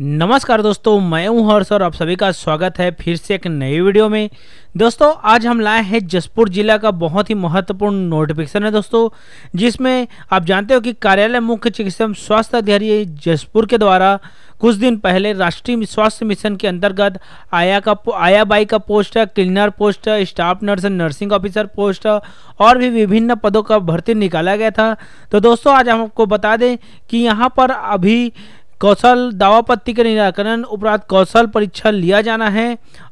नमस्कार दोस्तों मैं हूं हर्ष और आप सभी का स्वागत है फिर से एक नई वीडियो में दोस्तों आज हम लाए हैं जसपुर जिला का बहुत ही महत्वपूर्ण नोटिफिकेशन है दोस्तों जिसमें आप जानते हो कि कार्यालय मुख्य चिकित्सा एवं स्वास्थ्य अधिकारी जसपुर के द्वारा कुछ दिन पहले राष्ट्रीय स्वास्थ्य मिशन के अंतर्गत आया का आया बाई का post cleaner post staff nurse nursing officer post और भी विभिन्न पदों का भर्ती निकाला गया था तो दोस्तों आज हम आपको बता दें कि यहाँ पर अभी कौशल दावापत्ति के निराकरण उपरांत कौशल परीक्षण लिया जाना है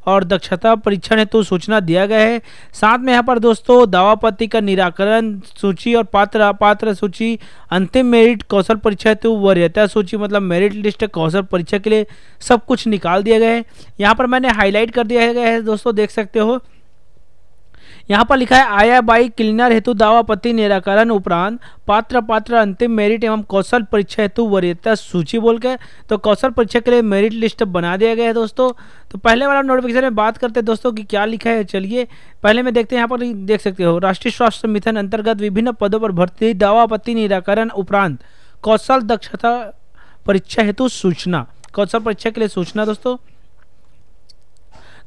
और दक्षता परीक्षण हेतु तो सूचना दिया गया है साथ में यहाँ पर दोस्तों दावापत्ति का निराकरण सूची और पात्र अपात्र सूची अंतिम मेरिट कौशल परीक्षा हेतु तो वरीयता सूची मतलब मेरिट लिस्ट कौशल परीक्षा के लिए सब कुछ निकाल दिया गया है यहाँ पर मैंने हाईलाइट कर दिया गया है दोस्तों देख सकते हो यहाँ पर लिखा है आया बाई क्लीनर हेतु दावा पति निराकरण उपरांत पात्र पात्र अंतिम मेरिट एवं कौशल परीक्षा हेतु वरीयता सूची बोल के तो कौशल परीक्षा के लिए मेरिट लिस्ट बना दिया गया है दोस्तों तो पहले वाला नोटिफिकेशन में बात करते हैं दोस्तों कि क्या लिखा है चलिए पहले में देखते हैं यहाँ पर देख सकते हो राष्ट्रीय स्वास्थ्य मिशन अंतर्गत विभिन्न पदों पर भर्ती दावा पति निराकरण उपरांत कौशल दक्षता परीक्षा हेतु सूचना कौशल परीक्षा के लिए सूचना दोस्तों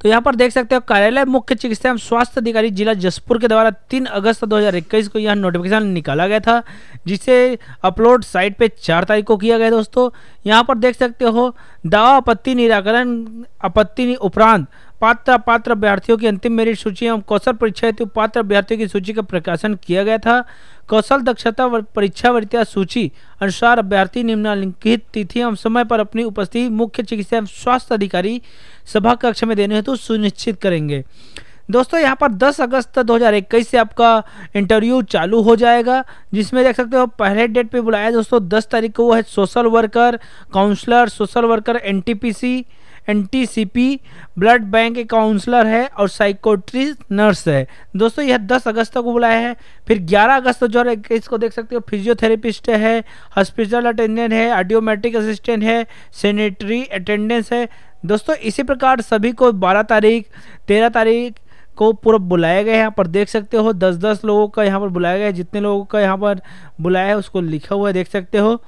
तो यहाँ पर देख सकते हो कार्यालय मुख्य चिकित्सा एवं स्वास्थ्य अधिकारी जिला जसपुर के द्वारा तीन अगस्त 2021 को यह नोटिफिकेशन निकाला गया था जिसे अपलोड साइट पे चार तारीख को किया गया दोस्तों यहाँ पर देख सकते हो दावा आपत्ति निराकरण आपत्ति उपरांत पात्र पात्र अभ्यर्थियों की अंतिम मेरिट सूची एवं कौशल परीक्षा हेतु पात्र अभ्यर्थियों की सूची का प्रकाशन किया गया था कौशल दक्षता परीक्षा वरिता सूची अनुसार अभ्यर्थी निम्नलिखित तिथि एवं समय पर अपनी उपस्थिति मुख्य चिकित्सा एवं स्वास्थ्य अधिकारी सभा कक्ष में देने हेतु सुनिश्चित करेंगे दोस्तों यहाँ पर 10 अगस्त 2021 से आपका इंटरव्यू चालू हो जाएगा जिसमें देख सकते हो पहले डेट पे बुलाया दोस्तों 10 तारीख को वो है social worker counsellor social worker NTPC T NTCP blood bank के काउंसलर है और साइकोट्री नर्स है दोस्तों यह 10 अगस्त को बुलाया है फिर 11 अगस्त दो हज़ार इक्कीस को देख सकते हो फिजियोथेरेपिस्ट है हॉस्पिटल अटेंडेंट है ऑडियोमेट्रिक असिस्टेंट है सैनिटरी अटेंडेंस है दोस्तों इसी प्रकार सभी को 12 तारीख 13 तारीख को पूरा बुलाया गया है यहाँ पर देख सकते हो दस दस लोगों का यहाँ पर बुलाया गया है जितने लोगों का यहाँ पर बुलाया है उसको लिखा हुआ है देख सकते हो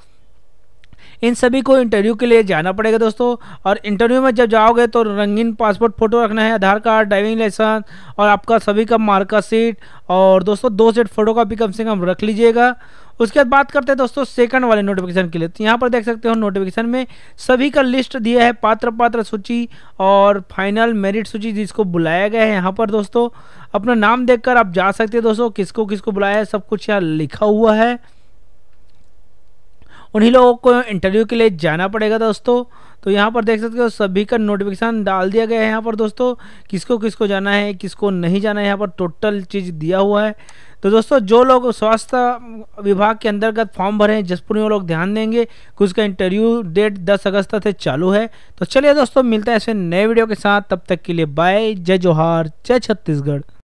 इन सभी को इंटरव्यू के लिए जाना पड़ेगा दोस्तों और इंटरव्यू में जब जाओगे तो रंगीन पासपोर्ट फोटो रखना है आधार कार्ड ड्राइविंग लाइसेंस और आपका सभी का मार्का सीट और दोस्तों दो सेट फोटो का भी कम से कम रख लीजिएगा उसके बाद बात करते हैं दोस्तों सेकंड वाले नोटिफिकेशन के लिए तो यहाँ पर देख सकते हो नोटिफिकेशन में सभी का लिस्ट दिया है पात्र पात्र सूची और फाइनल मेरिट सूची जिसको बुलाया गया है यहाँ पर दोस्तों अपना नाम देखकर आप जा सकते हैं दोस्तों किसको किसको बुलाया है सब कुछ यहाँ लिखा हुआ है उन्हीं लोगों को इंटरव्यू के लिए जाना पड़ेगा दोस्तों तो यहाँ पर देख सकते हो सभी का नोटिफिकेशन डाल दिया गया है यहाँ पर दोस्तों किसको किसको जाना है किसको नहीं जाना है यहाँ पर टोटल चीज़ दिया हुआ है तो दोस्तों जो लोग स्वास्थ्य विभाग के अंतर्गत फॉर्म भरे हैं जसपुर में वो लोग ध्यान देंगे कि उसका इंटरव्यू डेट 10 अगस्त से चालू है तो चलिए दोस्तों मिलता है ऐसे नए वीडियो के साथ तब तक के लिए बाय जय जोहार जय छत्तीसगढ़